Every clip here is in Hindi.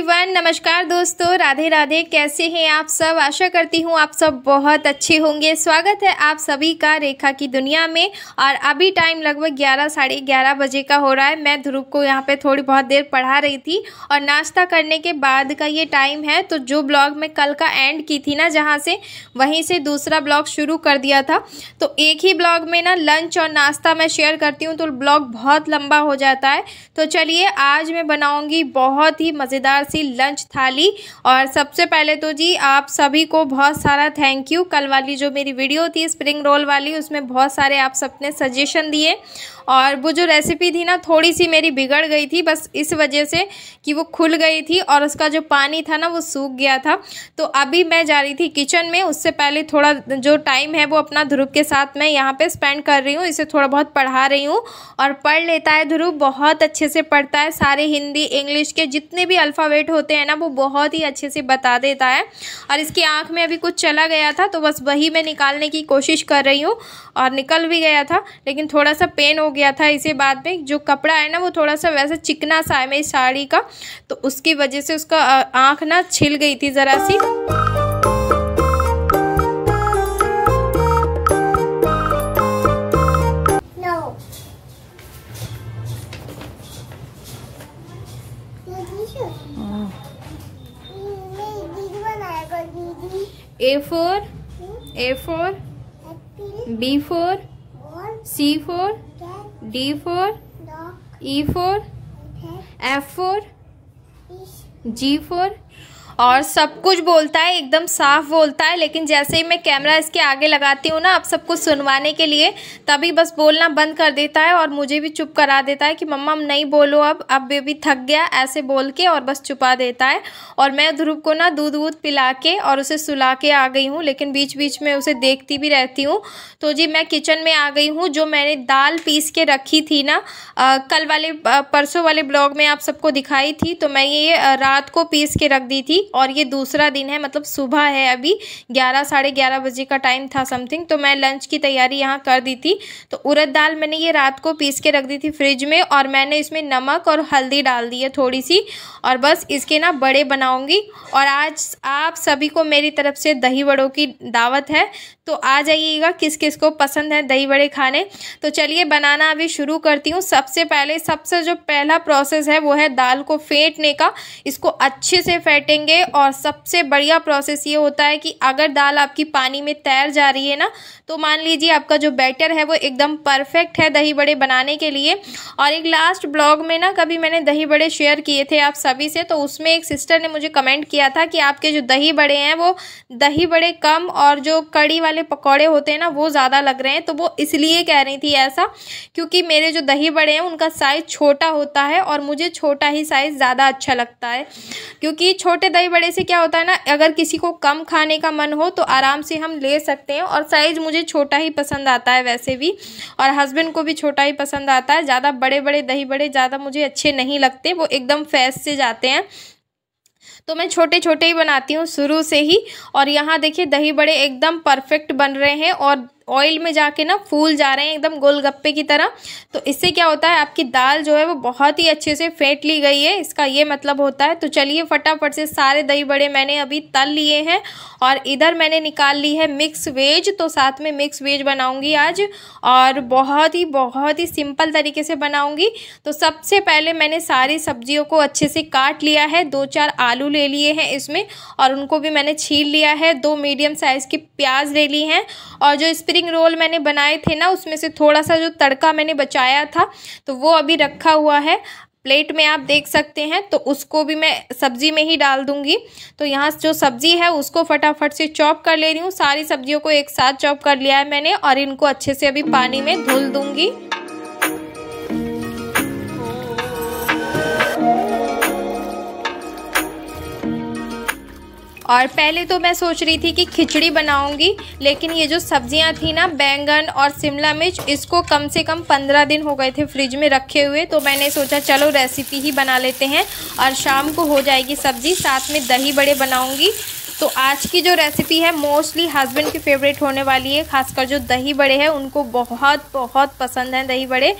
एवरीवन नमस्कार दोस्तों राधे राधे कैसे हैं आप सब आशा करती हूँ आप सब बहुत अच्छे होंगे स्वागत है आप सभी का रेखा की दुनिया में और अभी टाइम लगभग ग्यारह साढ़े ग्यारह बजे का हो रहा है मैं ध्रुव को यहाँ पे थोड़ी बहुत देर पढ़ा रही थी और नाश्ता करने के बाद का ये टाइम है तो जो ब्लॉग मैं कल का एंड की थी ना जहाँ से वहीं से दूसरा ब्लॉग शुरू कर दिया था तो एक ही ब्लॉग में ना लंच और नाश्ता मैं शेयर करती हूँ तो ब्लॉग बहुत लंबा हो जाता है तो चलिए आज मैं बनाऊँगी बहुत ही मज़ेदार प्रवासी लंच थाली और सबसे पहले तो जी आप सभी को बहुत सारा थैंक यू कल वाली जो मेरी वीडियो थी स्प्रिंग रोल वाली उसमें बहुत सारे आप सबने सजेशन दिए और वो जो रेसिपी थी ना थोड़ी सी मेरी बिगड़ गई थी बस इस वजह से कि वो खुल गई थी और उसका जो पानी था ना वो सूख गया था तो अभी मैं जा रही थी किचन में उससे पहले थोड़ा जो टाइम है वो अपना ध्रुव के साथ मैं यहाँ पर स्पेंड कर रही हूँ इसे थोड़ा बहुत पढ़ा रही हूँ और पढ़ लेता है ध्रुव बहुत अच्छे से पढ़ता है सारे हिंदी इंग्लिश के जितने भी अल्फ़ावेट होते हैं ना वो बहुत ही अच्छे से बता देता है और इसकी आँख में अभी कुछ चला गया था तो बस वही मैं निकालने की कोशिश कर रही हूँ और निकल भी गया था लेकिन थोड़ा सा पेन हो गया गया था इसे बाद में जो कपड़ा है ना वो थोड़ा सा वैसा चिकना सा है मेरी साड़ी का तो उसकी वजह से उसका आँख ना छिल गई थी ज़रा सी A for A for B for C for D for dog. E for okay. F for Fish. G for और सब कुछ बोलता है एकदम साफ बोलता है लेकिन जैसे ही मैं कैमरा इसके आगे लगाती हूँ ना आप सबको सुनवाने के लिए तभी बस बोलना बंद कर देता है और मुझे भी चुप करा देता है कि मम्मा हम नहीं बोलो अब अब बेबी थक गया ऐसे बोल के और बस छुपा देता है और मैं ध्रुव को ना दूध वूध पिला के और उसे सुला के आ गई हूँ लेकिन बीच बीच में उसे देखती भी रहती हूँ तो जी मैं किचन में आ गई हूँ जो मैंने दाल पीस के रखी थी ना कल वाले परसों वाले ब्लॉग में आप सबको दिखाई थी तो मैं ये रात को पीस के रख दी थी और ये दूसरा दिन है मतलब सुबह है अभी ग्यारह साढ़े ग्यारह बजे का टाइम था समथिंग तो मैं लंच की तैयारी यहाँ कर दी थी तो उड़द दाल मैंने ये रात को पीस के रख दी थी फ्रिज में और मैंने इसमें नमक और हल्दी डाल दी है थोड़ी सी और बस इसके ना बड़े बनाऊँगी और आज आप सभी को मेरी तरफ से दही बड़ों की दावत है तो आ जाइएगा किस किस को पसंद है दही बड़े खाने तो चलिए बनाना अभी शुरू करती हूँ सबसे पहले सबसे जो पहला प्रोसेस है वो है दाल को फेंटने का इसको अच्छे से फेंटेंगे डालेंगे और सबसे बढ़िया प्रोसेस ये होता है कि अगर दाल आपकी पानी में तैर जा रही है ना तो मान लीजिए आपका जो बैटर है वो एकदम परफेक्ट है दही बड़े बनाने के लिए और एक लास्ट ब्लॉग में ना कभी मैंने दही बड़े शेयर किए थे आप सभी से तो उसमें एक सिस्टर ने मुझे कमेंट किया था कि आपके जो दही बड़े हैं वो दही बड़े कम और जो कड़ी वाले पकौड़े होते हैं ना वो ज़्यादा लग रहे हैं तो वो इसलिए कह रही थी ऐसा क्योंकि मेरे जो दही बड़े हैं उनका साइज़ छोटा होता है और मुझे छोटा ही साइज़ ज़्यादा अच्छा लगता है क्योंकि छोटे कई बड़े से क्या होता है ना अगर किसी को कम खाने का मन हो तो आराम से हम ले सकते हैं और साइज़ मुझे छोटा ही पसंद आता है वैसे भी और हस्बैंड को भी छोटा ही पसंद आता है ज़्यादा बड़े बड़े दही बड़े ज़्यादा मुझे अच्छे नहीं लगते वो एकदम फैस से जाते हैं तो मैं छोटे छोटे ही बनाती हूँ शुरू से ही और यहाँ देखिए दही बड़े एकदम परफेक्ट बन रहे हैं और ऑयल में जाके ना फूल जा रहे हैं एकदम गोलगप्पे की तरह तो इससे क्या होता है आपकी दाल जो है वो बहुत ही अच्छे से फेंट ली गई है इसका ये मतलब होता है तो चलिए फटाफट से सारे दही बड़े मैंने अभी तल लिए हैं और इधर मैंने निकाल ली है मिक्स वेज तो साथ में मिक्स वेज बनाऊँगी आज और बहुत ही बहुत ही सिंपल तरीके से बनाऊँगी तो सबसे पहले मैंने सारी सब्जियों को अच्छे से काट लिया है दो चार आलू ले लिए हैं इसमें और उनको भी मैंने छील लिया है दो मीडियम साइज़ की प्याज ले ली हैं और जो स्प्रिंग स्प्रिंग रोल मैंने बनाए थे ना उसमें से थोड़ा सा जो तड़का मैंने बचाया था तो वो अभी रखा हुआ है प्लेट में आप देख सकते हैं तो उसको भी मैं सब्ज़ी में ही डाल दूंगी तो यहाँ जो सब्ज़ी है उसको फटाफट से चॉप कर ले रही हूँ सारी सब्जियों को एक साथ चॉप कर लिया है मैंने और इनको अच्छे से अभी पानी में धुल दूंगी और पहले तो मैं सोच रही थी कि खिचड़ी बनाऊंगी लेकिन ये जो सब्जियां थी ना बैंगन और शिमला मिर्च इसको कम से कम पंद्रह दिन हो गए थे फ्रिज में रखे हुए तो मैंने सोचा चलो रेसिपी ही बना लेते हैं और शाम को हो जाएगी सब्ज़ी साथ में दही बड़े बनाऊँगी तो आज की जो रेसिपी है मोस्टली हस्बैंड की फेवरेट होने वाली है खासकर जो दही बड़े हैं उनको बहुत बहुत पसंद हैं दही बड़े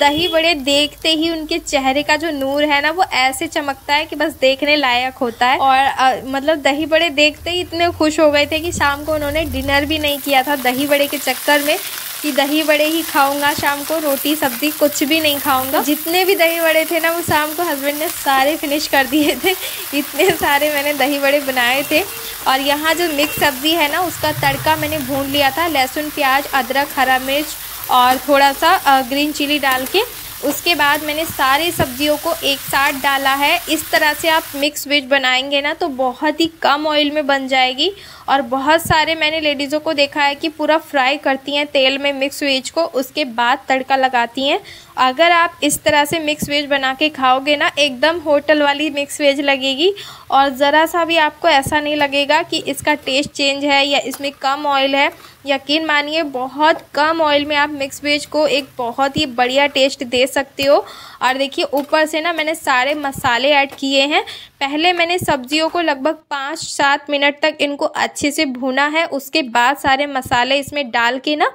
दही बड़े देखते ही उनके चेहरे का जो नूर है ना वो ऐसे चमकता है कि बस देखने लायक होता है और आ, मतलब दही बड़े देखते ही इतने खुश हो गए थे कि शाम को उन्होंने डिनर भी नहीं किया था दही बड़े के चक्कर में कि दही बड़े ही खाऊंगा शाम को रोटी सब्जी कुछ भी नहीं खाऊंगा जितने भी दही बड़े थे ना वो शाम को हस्बैंड ने सारे फिनिश कर दिए थे इतने सारे मैंने दही बड़े बनाए थे और यहाँ जो मिक्स सब्ज़ी है ना उसका तड़का मैंने भून लिया था लहसुन प्याज अदरक हरा मिर्च और थोड़ा सा ग्रीन चिली डाल के उसके बाद मैंने सारी सब्जियों को एक साथ डाला है इस तरह से आप मिक्स वेज बनाएंगे ना तो बहुत ही कम ऑयल में बन जाएगी और बहुत सारे मैंने लेडीज़ों को देखा है कि पूरा फ्राई करती हैं तेल में मिक्स वेज को उसके बाद तड़का लगाती हैं अगर आप इस तरह से मिक्स वेज बना के खाओगे ना एकदम होटल वाली मिक्स वेज लगेगी और ज़रा सा भी आपको ऐसा नहीं लगेगा कि इसका टेस्ट चेंज है या इसमें कम ऑयल है यकीन मानिए बहुत कम ऑयल में आप मिक्स वेज को एक बहुत ही बढ़िया टेस्ट दे सकते हो और देखिए ऊपर से ना मैंने सारे मसाले ऐड किए हैं पहले मैंने सब्जियों को लगभग पाँच सात मिनट तक इनको अच्छे से भुना है उसके बाद सारे मसाले इसमें डाल के ना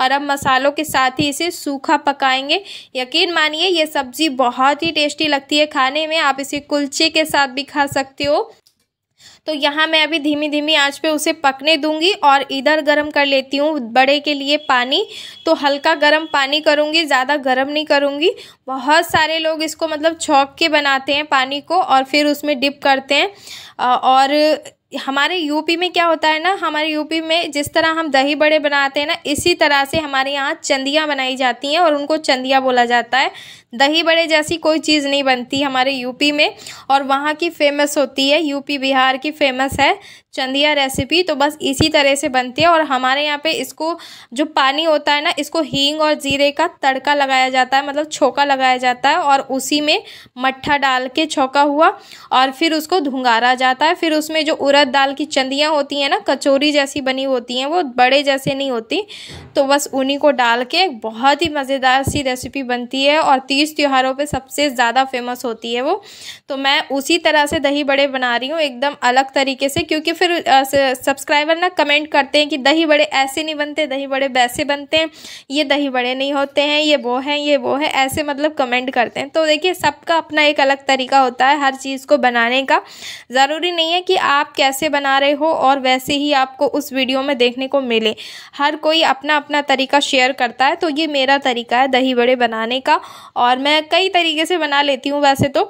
और अब मसालों के साथ ही इसे सूखा पकाएंगे यकीन मानिए ये सब्ज़ी बहुत ही टेस्टी लगती है खाने में आप इसे कुलचे के साथ भी खा सकते हो तो यहाँ मैं अभी धीमी धीमी आंच पे उसे पकने दूंगी और इधर गरम कर लेती हूँ बड़े के लिए पानी तो हल्का गरम पानी करूँगी ज़्यादा गरम नहीं करूँगी बहुत सारे लोग इसको मतलब छौक के बनाते हैं पानी को और फिर उसमें डिप करते हैं और हमारे यूपी में क्या होता है ना हमारे यूपी में जिस तरह हम दही बड़े बनाते हैं ना इसी तरह से हमारे यहाँ चंदिया बनाई जाती हैं और उनको चंदिया बोला जाता है दही बड़े जैसी कोई चीज़ नहीं बनती हमारे यूपी में और वहाँ की फ़ेमस होती है यूपी बिहार की फ़ेमस है चंदिया रेसिपी तो बस इसी तरह से बनती है और हमारे यहाँ पे इसको जो पानी होता है ना इसको हींग और जीरे का तड़का लगाया जाता है मतलब छोका लगाया जाता है और उसी में मट्ठा डाल के छोका हुआ और फिर उसको धुंगारा जाता है फिर उसमें जो उर उड़द दाल की चंदियाँ होती हैं ना कचौरी जैसी बनी होती हैं वो बड़े जैसे नहीं होती तो बस उन्हीं को डाल के बहुत ही मज़ेदार सी रेसिपी बनती है और तीज त्योहारों पे सबसे ज़्यादा फेमस होती है वो तो मैं उसी तरह से दही बड़े बना रही हूँ एकदम अलग तरीके से क्योंकि फिर सब्सक्राइबर ना कमेंट करते हैं कि दही बड़े ऐसे नहीं बनते दही बड़े वैसे बनते हैं ये दही बड़े नहीं होते हैं ये वो हैं ये वो है ऐसे मतलब कमेंट करते हैं तो देखिए सबका अपना एक अलग तरीका होता है हर चीज़ को बनाने का ज़रूरी नहीं है कि आप कैसे कैसे बना रहे हो और वैसे ही आपको उस वीडियो में देखने को मिले हर कोई अपना अपना तरीका शेयर करता है तो ये मेरा तरीका है दही बड़े बनाने का और मैं कई तरीके से बना लेती हूँ वैसे तो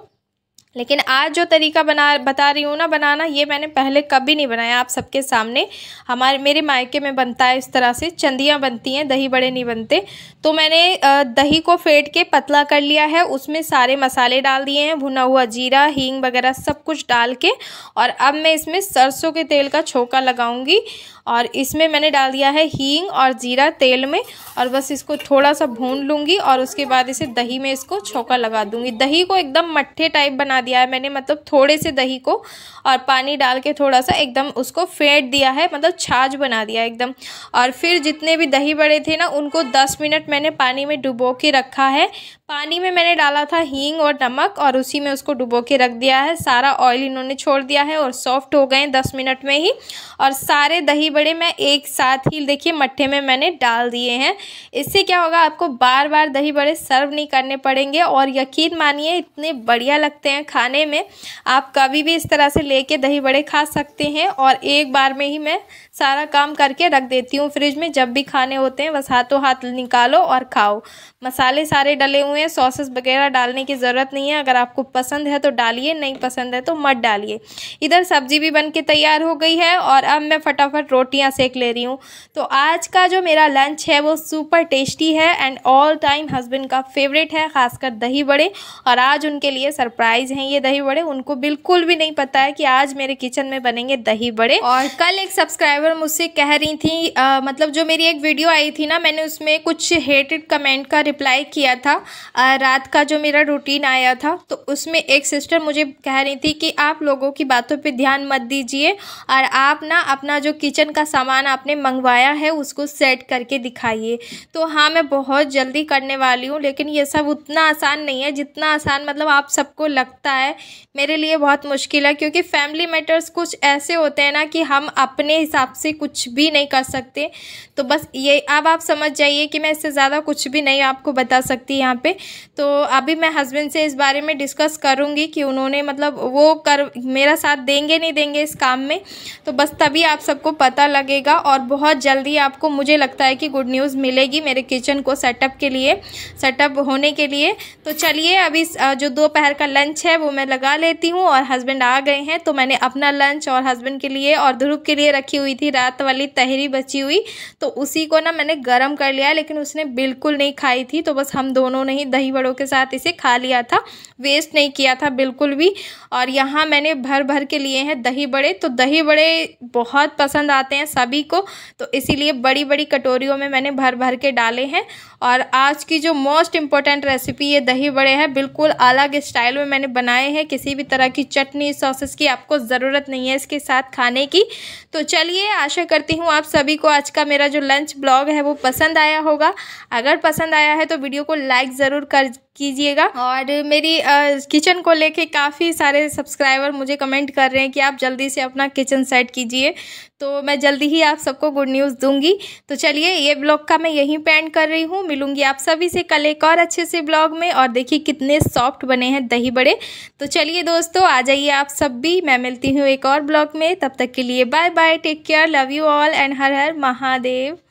लेकिन आज जो तरीका बना बता रही हूँ ना बनाना ये मैंने पहले कभी नहीं बनाया आप सबके सामने हमारे मेरे मायके में बनता है इस तरह से चंदियाँ बनती हैं दही बड़े नहीं बनते तो मैंने दही को फेंट के पतला कर लिया है उसमें सारे मसाले डाल दिए हैं भुना हुआ जीरा हींग वगैरह सब कुछ डाल के और अब मैं इसमें सरसों के तेल का छोंका लगाऊंगी और इसमें मैंने डाल दिया है हींग और जीरा तेल में और बस इसको थोड़ा सा भून लूँगी और उसके बाद इसे दही में इसको छोंका लगा दूँगी दही को एकदम मट्ठे टाइप बना बना दिया है मैंने मतलब थोड़े से दही को और पानी डाल के थोड़ा सा एकदम उसको फेंट दिया है मतलब छाछ बना दिया एकदम और फिर जितने भी दही बड़े थे ना उनको दस मिनट मैंने पानी में डुबो के रखा है पानी में मैंने डाला था हींग और नमक और उसी में उसको डुबो के रख दिया है सारा ऑयल इन्होंने छोड़ दिया है और सॉफ्ट हो गए दस मिनट में ही और सारे दही बड़े मैं एक साथ ही देखिए मट्ठे में मैंने डाल दिए हैं इससे क्या होगा आपको बार बार दही बड़े सर्व नहीं करने पड़ेंगे और यकीन मानिए इतने बढ़िया लगते हैं खाने में आप कभी भी इस तरह से ले दही बड़े खा सकते हैं और एक बार में ही मैं सारा काम करके रख देती हूँ फ्रिज में जब भी खाने होते हैं बस हाथों हाथ निकालो और खाओ मसाले सारे डले हुए हैं सॉसेस वगैरह डालने की ज़रूरत नहीं है अगर आपको पसंद है तो डालिए नहीं पसंद है तो मत डालिए इधर सब्जी भी बन के तैयार हो गई है और अब मैं फटाफट रोटियाँ सेक ले रही हूँ तो आज का जो मेरा लंच है वो सुपर टेस्टी है एंड ऑल टाइम हस्बैंड का फेवरेट है ख़ासकर दही बड़े और आज उनके लिए सरप्राइज़ हैं ये दही बड़े उनको बिल्कुल भी नहीं पता है कि आज मेरे किचन में बनेंगे दही बड़े और कल एक सब्सक्राइबर ड्राइवर मुझसे कह रही थी आ, मतलब जो मेरी एक वीडियो आई थी ना मैंने उसमें कुछ हेटेड कमेंट का रिप्लाई किया था आ, रात का जो मेरा रूटीन आया था तो उसमें एक सिस्टर मुझे कह रही थी कि आप लोगों की बातों पे ध्यान मत दीजिए और आप ना अपना जो किचन का सामान आपने मंगवाया है उसको सेट करके दिखाइए तो हाँ मैं बहुत जल्दी करने वाली हूँ लेकिन ये सब उतना आसान नहीं है जितना आसान मतलब आप सबको लगता है मेरे लिए बहुत मुश्किल है क्योंकि फैमिली मैटर्स कुछ ऐसे होते हैं ना कि हम अपने हिसाब आपसे कुछ भी नहीं कर सकते तो बस ये अब आप समझ जाइए कि मैं इससे ज़्यादा कुछ भी नहीं आपको बता सकती यहाँ पे तो अभी मैं हस्बैंड से इस बारे में डिस्कस करूँगी कि उन्होंने मतलब वो कर मेरा साथ देंगे नहीं देंगे इस काम में तो बस तभी आप सबको पता लगेगा और बहुत जल्दी आपको मुझे लगता है कि गुड न्यूज़ मिलेगी मेरे किचन को सेटअप के लिए सेटअप होने के लिए तो चलिए अभी जो दोपहर का लंच है वो मैं लगा लेती हूँ और हस्बैंड आ गए हैं तो मैंने अपना लंच और हस्बैंड के लिए और ध्रुव के लिए रखी हुई थी थी रात वाली तहरी बची हुई तो उसी को ना मैंने गर्म कर लिया लेकिन उसने बिल्कुल नहीं खाई थी तो बस हम दोनों ने ही दही बड़ों के साथ इसे खा लिया था वेस्ट नहीं किया था बिल्कुल भी और यहाँ मैंने भर भर के लिए हैं दही बड़े तो दही बड़े बहुत पसंद आते हैं सभी को तो इसीलिए बड़ी बड़ी कटोरियों में मैंने भर भर के डाले हैं और आज की जो मोस्ट इम्पॉर्टेंट रेसिपी ये दही बड़े हैं बिल्कुल अलग स्टाइल में मैंने बनाए हैं किसी भी तरह की चटनी सॉसेस की आपको ज़रूरत नहीं है इसके साथ खाने की तो चलिए आशा करती हूँ आप सभी को आज का मेरा जो लंच ब्लॉग है वो पसंद आया होगा अगर पसंद आया है तो वीडियो को लाइक ज़रूर कर कीजिएगा और मेरी किचन को लेके काफ़ी सारे सब्सक्राइबर मुझे कमेंट कर रहे हैं कि आप जल्दी से अपना किचन सेट कीजिए तो मैं जल्दी ही आप सबको गुड न्यूज़ दूंगी तो चलिए ये ब्लॉग का मैं यहीं पेंट कर रही हूँ मिलूंगी आप सभी से कल एक और अच्छे से ब्लॉग में और देखिए कितने सॉफ्ट बने हैं दही बड़े तो चलिए दोस्तों आ जाइए आप सब भी मैं मिलती हूँ एक और ब्लॉग में तब तक के लिए bye bye take care care love you all and Har Har Mahadev